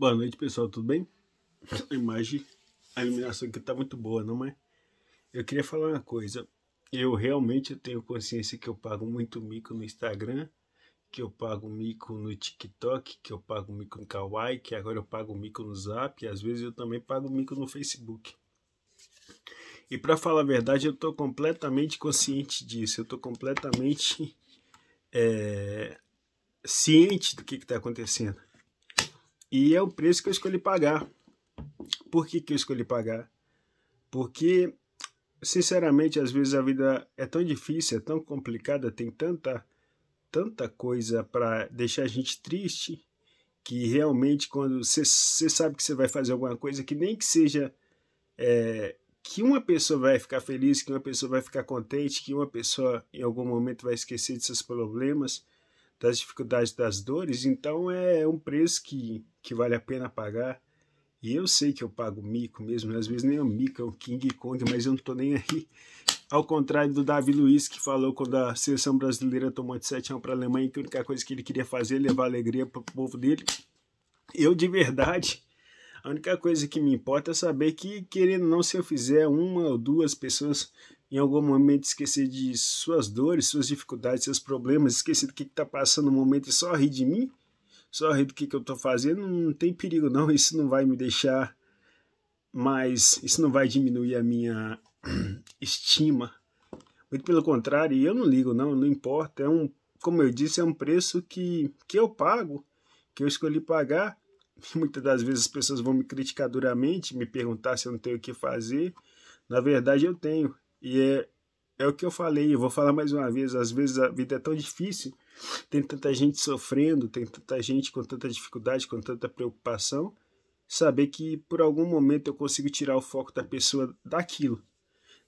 Boa noite, pessoal, tudo bem? A imagem, a iluminação aqui tá muito boa, não é? Eu queria falar uma coisa. Eu realmente tenho consciência que eu pago muito mico no Instagram, que eu pago mico no TikTok, que eu pago mico no Kawaii, que agora eu pago mico no Zap, e às vezes eu também pago mico no Facebook. E para falar a verdade, eu estou completamente consciente disso, eu estou completamente é, ciente do que está acontecendo. E é o preço que eu escolhi pagar. Por que, que eu escolhi pagar? Porque, sinceramente, às vezes a vida é tão difícil, é tão complicada, tem tanta, tanta coisa para deixar a gente triste, que realmente quando você sabe que você vai fazer alguma coisa que nem que seja é, que uma pessoa vai ficar feliz, que uma pessoa vai ficar contente, que uma pessoa em algum momento vai esquecer de seus problemas, das dificuldades, das dores, então é um preço que que vale a pena pagar. E eu sei que eu pago mico mesmo, né? às vezes nem é o mico, é o King Kong, mas eu não tô nem aí. Ao contrário do Davi Luiz, que falou quando a seleção brasileira tomou de 7 1 para a Alemanha, que a única coisa que ele queria fazer é levar alegria para o povo dele. Eu, de verdade, a única coisa que me importa é saber que, querendo ou não, se eu fizer uma ou duas pessoas em algum momento esquecer de suas dores, suas dificuldades, seus problemas, esquecer do que está passando no momento e só rir de mim, só rir do que, que eu estou fazendo, não tem perigo não, isso não vai me deixar mais, isso não vai diminuir a minha estima. Muito pelo contrário, eu não ligo não, não importa, é um, como eu disse, é um preço que, que eu pago, que eu escolhi pagar. Muitas das vezes as pessoas vão me criticar duramente, me perguntar se eu não tenho o que fazer. Na verdade eu tenho, e é é o que eu falei, eu vou falar mais uma vez, às vezes a vida é tão difícil, tem tanta gente sofrendo, tem tanta gente com tanta dificuldade, com tanta preocupação, saber que por algum momento eu consigo tirar o foco da pessoa daquilo.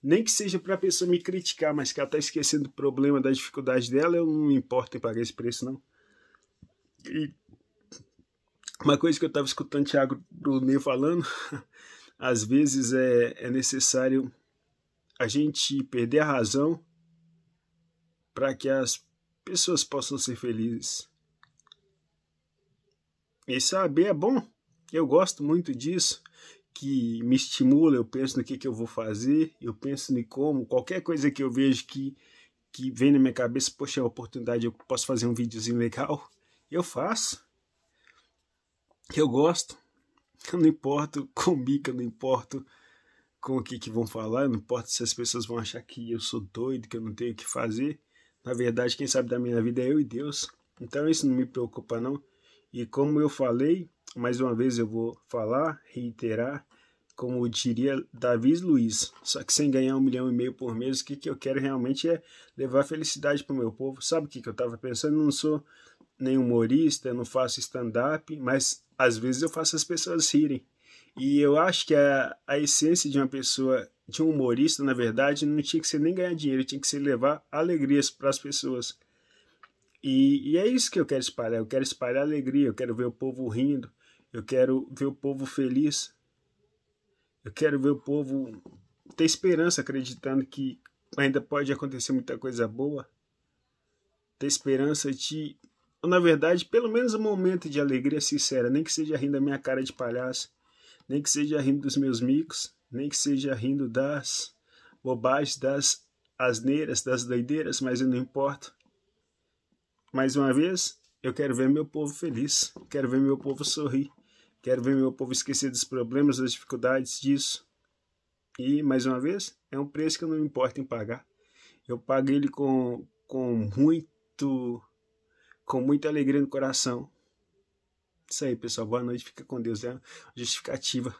Nem que seja para a pessoa me criticar, mas que ela está esquecendo do problema, da dificuldade dela, eu não me importo em pagar esse preço, não. E uma coisa que eu estava escutando o Thiago Brunet falando, às vezes é, é necessário a gente perder a razão para que as pessoas possam ser felizes. E saber é bom. Eu gosto muito disso, que me estimula, eu penso no que, que eu vou fazer, eu penso em como, qualquer coisa que eu vejo que, que vem na minha cabeça, poxa, é uma oportunidade, eu posso fazer um videozinho legal, eu faço. Eu gosto. Eu não importo Comigo, eu não importo com o que, que vão falar, não importa se as pessoas vão achar que eu sou doido, que eu não tenho o que fazer. Na verdade, quem sabe da minha vida é eu e Deus. Então isso não me preocupa não. E como eu falei, mais uma vez eu vou falar, reiterar, como diria Davi Luiz, só que sem ganhar um milhão e meio por mês, o que, que eu quero realmente é levar felicidade para o meu povo. Sabe o que, que eu estava pensando? Eu não sou nem humorista, eu não faço stand-up, mas às vezes eu faço as pessoas rirem. E eu acho que a, a essência de uma pessoa, de um humorista, na verdade, não tinha que ser nem ganhar dinheiro, tinha que ser levar alegrias para as pessoas. E, e é isso que eu quero espalhar. Eu quero espalhar alegria, eu quero ver o povo rindo, eu quero ver o povo feliz, eu quero ver o povo ter esperança, acreditando que ainda pode acontecer muita coisa boa. Ter esperança de, na verdade, pelo menos um momento de alegria sincera, nem que seja rindo da minha cara de palhaço nem que seja rindo dos meus micos, nem que seja rindo das bobagens, das asneiras, das doideiras, mas eu não importo. Mais uma vez, eu quero ver meu povo feliz, quero ver meu povo sorrir, quero ver meu povo esquecer dos problemas, das dificuldades disso. E, mais uma vez, é um preço que eu não me importo em pagar. Eu pago ele com, com muito com muita alegria no coração, isso aí, pessoal. Boa noite. Fica com Deus. É né? justificativa